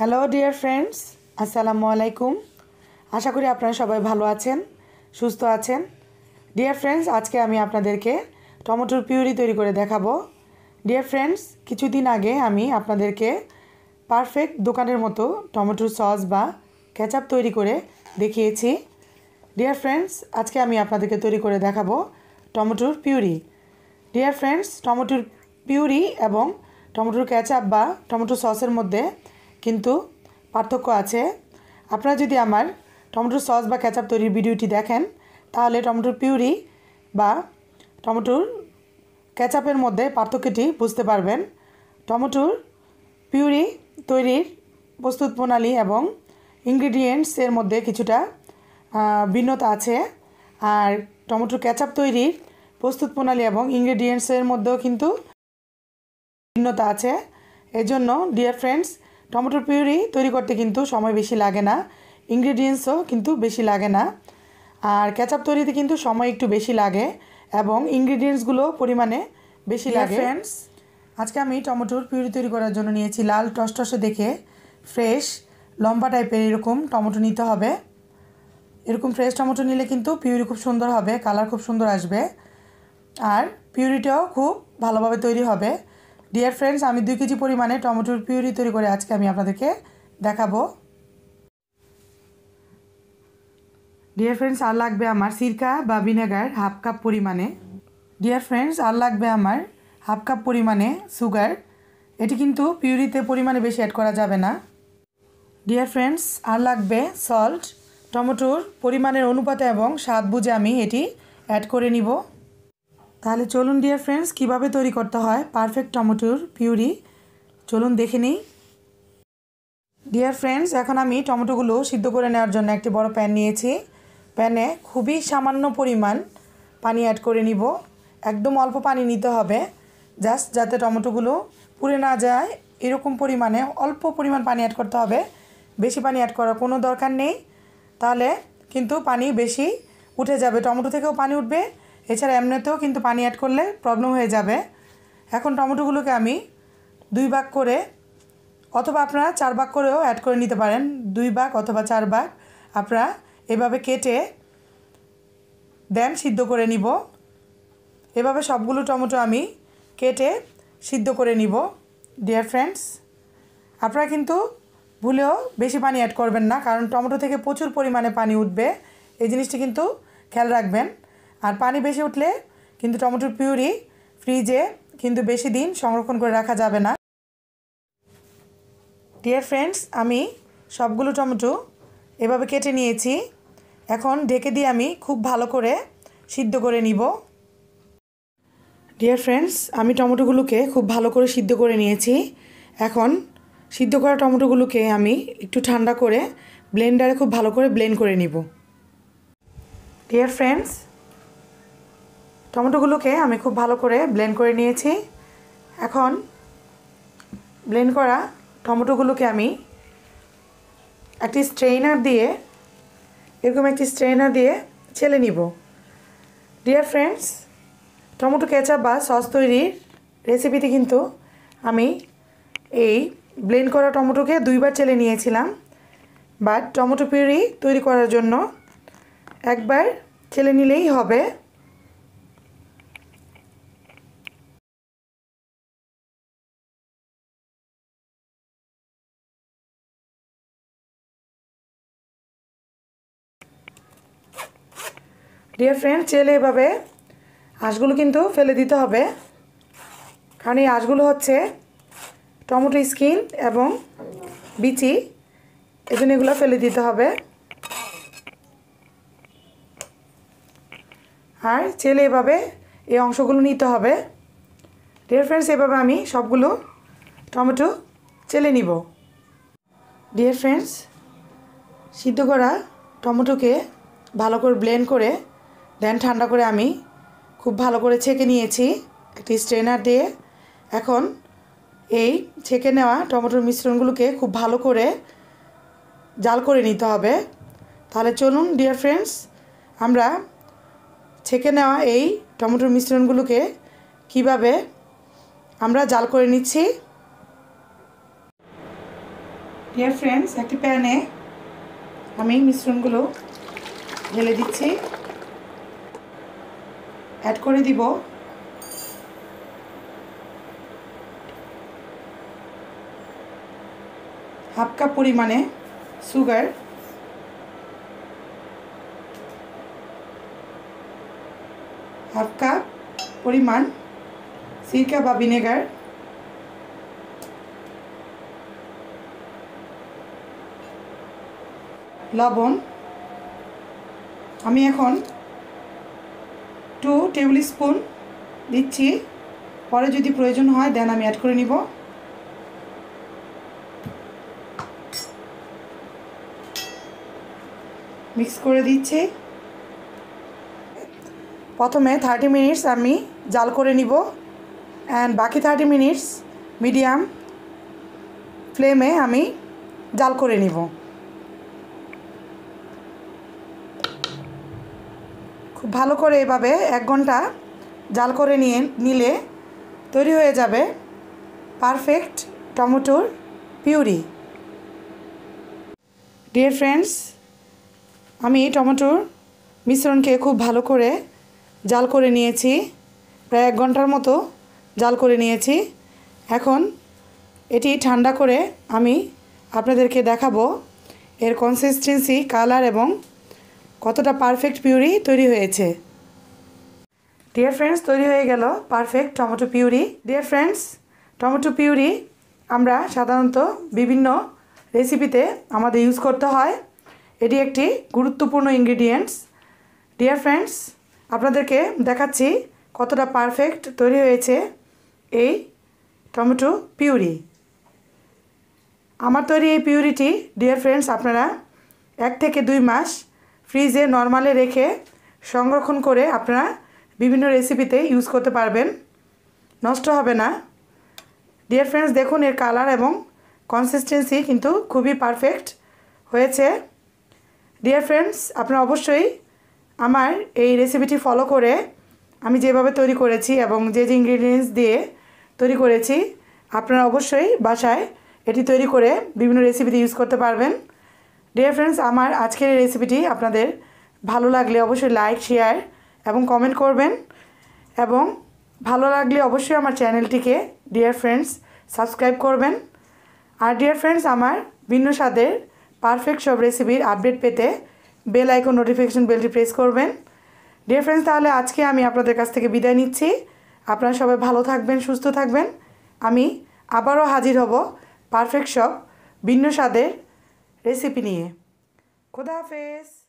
hello dear friends আসসালামু আলাইকুম আশা করি আপনারা সবাই ভালো আছেন সুস্থ আছেন ডিয়ার ফ্রেন্ডস আজকে আমি আপনাদেরকে টমেটোর পিউরি তৈরি করে দেখাবো ডিয়ার ফ্রেন্ডস কিছুদিন আগে আমি আপনাদেরকে পারফেক্ট দোকানের মতো টমেটোর সস বা ক্যাচআপ তৈরি করে দেখিয়েছি ডিয়ার ফ্রেন্ডস আজকে আমি আপনাদেরকে তৈরি করে দেখাবো টমেটোর পিউরি ডিয়ার ফ্রেন্ডস টমেটোর পিউরি এবং টমেটোর ক্যাচআপ বা টমেটো সসের মধ্যে কিন্তু পার্থক্য আছে আপনারা যদি আমার টমেটোর সস বা ক্যাচাপ তৈরির ভিডিওটি দেখেন তাহলে টমেটোর পিউরি বা টমেটোর ক্যাচাপের মধ্যে পার্থক্যটি বুঝতে পারবেন টমেটোর পিউরি তৈরির প্রস্তুত প্রণালী এবং ইনগ্রিডিয়েন্টসের মধ্যে কিছুটা ভিন্নতা আছে আর টমেটোর ক্যাচাপ তৈরির প্রস্তুত প্রণালী এবং ইনগ্রেডিয়েন্টসের মধ্যেও কিন্তু ভিন্নতা আছে এজন্য ডিয়ার ফ্রেন্ডস টমেটোর পিউরি তৈরি করতে কিন্তু সময় বেশি লাগে না ইনগ্রিডিয়েন্টসও কিন্তু বেশি লাগে না আর ক্যাচাপ তৈরিতে কিন্তু সময় একটু বেশি লাগে এবং ইনগ্রিডিয়েন্টসগুলো পরিমাণে বেশি লাগে ফ্রেন্ডস আজকে আমি টমেটোর পিউরি তৈরি করার জন্য নিয়েছি লাল টসটসে দেখে ফ্রেশ লম্বা টাইপের এরকম টমেটো নিতে হবে এরকম ফ্রেশ টমেটো নিলে কিন্তু পিউরি খুব সুন্দর হবে কালার খুব সুন্দর আসবে আর পিউরিটাও খুব ভালোভাবে তৈরি হবে ডিয়ার ফ্রেন্ডস আমি দুই কেজি পরিমাণে টমেটোর পিউরি তৈরি করে আজকে আমি আপনাদেরকে দেখাবো ডিয়ার ফ্রেন্ডস আর লাগবে আমার সিরকা বা ভিনেগার হাফ কাপ পরিমাণে ডিয়ার ফ্রেন্ডস আর লাগবে আমার হাফ কাপ পরিমাণে সুগার এটি কিন্তু পিউরিতে পরিমাণে বেশি অ্যাড করা যাবে না ডিয়ার ফ্রেন্ডস আর লাগবে সল্ট টমেটোর পরিমাণের অনুপাতে এবং স্বাদ বুঝে আমি এটি অ্যাড করে নিব তাহলে চলুন ডিয়ার ফ্রেন্ডস কিভাবে তৈরি করতে হয় পারফেক্ট টমেটোর পিউরি চলুন দেখে নিই ডিয়ার ফ্রেন্ডস এখন আমি টমেটোগুলো সিদ্ধ করে নেওয়ার জন্য একটি বড় প্যান নিয়েছি প্যানে খুবই সামান্য পরিমাণ পানি অ্যাড করে নিব একদম অল্প পানি নিতে হবে জাস্ট যাতে টমেটোগুলো পুড়ে না যায় এরকম পরিমাণে অল্প পরিমাণ পানি অ্যাড করতে হবে বেশি পানি অ্যাড করার কোনো দরকার নেই তাহলে কিন্তু পানি বেশি উঠে যাবে টমেটো থেকেও পানি উঠবে এছাড়া এমনিতেও কিন্তু পানি অ্যাড করলে প্রবলেম হয়ে যাবে এখন টমেটোগুলোকে আমি দুই ভাগ করে অথবা আপনারা চার ভাগ করেও অ্যাড করে নিতে পারেন দুই ভাগ অথবা চার ভাগ আপনারা এভাবে কেটে দেন সিদ্ধ করে নিব এভাবে সবগুলো টমেটো আমি কেটে সিদ্ধ করে নিব ডিয়ার ফ্রেন্ডস আপনারা কিন্তু ভুলেও বেশি পানি অ্যাড করবেন না কারণ টমেটো থেকে প্রচুর পরিমাণে পানি উঠবে এই জিনিসটি কিন্তু খেয়াল রাখবেন আর পানি বেশি উঠলে কিন্তু টমেটোর পিউরি ফ্রিজে কিন্তু বেশি দিন সংরক্ষণ করে রাখা যাবে না ডিয়ার ফ্রেন্ডস আমি সবগুলো টমেটো এভাবে কেটে নিয়েছি এখন ঢেকে দিয়ে আমি খুব ভালো করে সিদ্ধ করে নিব ডিয়ার ফ্রেন্ডস আমি টমেটোগুলোকে খুব ভালো করে সিদ্ধ করে নিয়েছি এখন সিদ্ধ করা টমেটোগুলোকে আমি একটু ঠান্ডা করে ব্লেন্ডারে খুব ভালো করে ব্লেন্ড করে নিব ডিয়ার ফ্রেন্ডস টমেটোগুলোকে আমি খুব ভালো করে ব্লেন্ড করে নিয়েছি এখন ব্লেন্ড করা টমেটোগুলোকে আমি একটি স্ট্রেইনার দিয়ে এরকম একটি স্ট্রেইনার দিয়ে ছেলে নিব ডিয়ার ফ্রেন্ডস টমেটো কেচাপ বা সস তৈরির রেসিপিতে কিন্তু আমি এই ব্লেন্ড করা টমেটোকে দুইবার চেলে নিয়েছিলাম বাট টমেটো পিউরি তৈরি করার জন্য একবার ছেলে নিলেই হবে ডিয়ার ফ্রেন্ড চেলে এভাবে আঁশগুলো কিন্তু ফেলে দিতে হবে কারণ এই আঁশগুলো হচ্ছে টমেটো স্কিন এবং বিচি এজন্য এগুলো ফেলে দিতে হবে আর চেলে এভাবে এই অংশগুলো নিতে হবে ডিয়ার ফ্রেন্ডস এভাবে আমি সবগুলো টমেটো চেলে নিব ডিয়ার ফ্রেন্ডস সিদ্ধ করা টমেটোকে ভালো করে ব্লেন্ড করে দেন ঠান্ডা করে আমি খুব ভালো করে ছেঁকে নিয়েছি একটি স্ট্রেনার দিয়ে এখন এই ছেঁকে নেওয়া টমেটোর মিশ্রণগুলোকে খুব ভালো করে জাল করে নিতে হবে তাহলে চলুন ডিয়ার ফ্রেন্ডস আমরা ছেঁকে নেওয়া এই টমেটোর মিশ্রণগুলোকে কিভাবে আমরা জাল করে নিচ্ছি ডিয়ার ফ্রেন্ডস একটি প্যানে আমি মিশ্রণগুলো ঢেলে দিচ্ছি অ্যাড করে দিব হাফ কাপ পরিমাণে সুগার হাফ কাপ পরিমাণ সিরকা বা ভিনেগার লবণ আমি এখন টু টেবিল স্পুন দিচ্ছি পরে যদি প্রয়োজন হয় দেন আমি অ্যাড করে নিব মিক্স করে দিচ্ছি প্রথমে থার্টি মিনিটস আমি জাল করে নিব অ্যান্ড বাকি থার্টি মিনিটস মিডিয়াম ফ্লেমে আমি জাল করে নিব খুব ভালো করে এভাবে এক ঘন্টা জাল করে নিয়ে নিলে তৈরি হয়ে যাবে পারফেক্ট টমেটোর পিউরি ডিয়ার ফ্রেন্ডস আমি টমেটোর মিশ্রণকে খুব ভালো করে জাল করে নিয়েছি প্রায় এক ঘন্টার মতো জাল করে নিয়েছি এখন এটি ঠান্ডা করে আমি আপনাদেরকে দেখাবো এর কনসিস্টেন্সি কালার এবং কতটা পারফেক্ট পিউরি তৈরি হয়েছে ডিয়ার ফ্রেন্ডস তৈরি হয়ে গেল perfect tomato puree dear friends tomato puree আমরা সাধারণত বিভিন্ন রেসিপিতে আমাদের ইউজ করতে হয় এটি একটি গুরুত্বপূর্ণ ইনগ্রিডিয়েন্টস ডিয়ার ফ্রেন্ডস আপনাদেরকে দেখাচ্ছি কতটা পারফেক্ট তৈরি হয়েছে এই টমেটো পিউরি আমার তৈরি এই পিউরিটি ডিয়ার ফ্রেন্ডস আপনারা এক থেকে দুই মাস ফ্রিজে নর্মালে রেখে সংরক্ষণ করে আপনারা বিভিন্ন রেসিপিতে ইউজ করতে পারবেন নষ্ট হবে না ডিয়ার ফ্রেন্ডস দেখুন এর কালার এবং কনসিস্টেন্সি কিন্তু খুবই পারফেক্ট হয়েছে ডিয়ার ফ্রেন্ডস আপনারা অবশ্যই আমার এই রেসিপিটি ফলো করে আমি যেভাবে তৈরি করেছি এবং যে যে ইনগ্রিডিয়েন্টস দিয়ে তৈরি করেছি আপনারা অবশ্যই বাসায় এটি তৈরি করে বিভিন্ন রেসিপিতে ইউজ করতে পারবেন ডিয়ার ফ্রেন্ডস আমার আজকের এই রেসিপিটি আপনাদের ভালো লাগলে অবশ্যই লাইক শেয়ার এবং কমেন্ট করবেন এবং ভালো লাগলে অবশ্যই আমার চ্যানেলটিকে ডিয়ার ফ্রেন্ডস সাবস্ক্রাইব করবেন আর ডিয়ার ফ্রেন্ডস আমার ভিন্ন স্বাদের পারফেক্ট সব রেসিপির আপডেট পেতে বেল আইকন নোটিফিকেশন বেলটি প্রেস করবেন ডিয়ার ফ্রেন্ডস তাহলে আজকে আমি আপনাদের কাছ থেকে বিদায় নিচ্ছি আপনারা সবাই ভালো থাকবেন সুস্থ থাকবেন আমি আবারও হাজির হব পারফেক্ট সব ভিন্ন স্বাদের रेसिपी लिए खुदा हाफिज़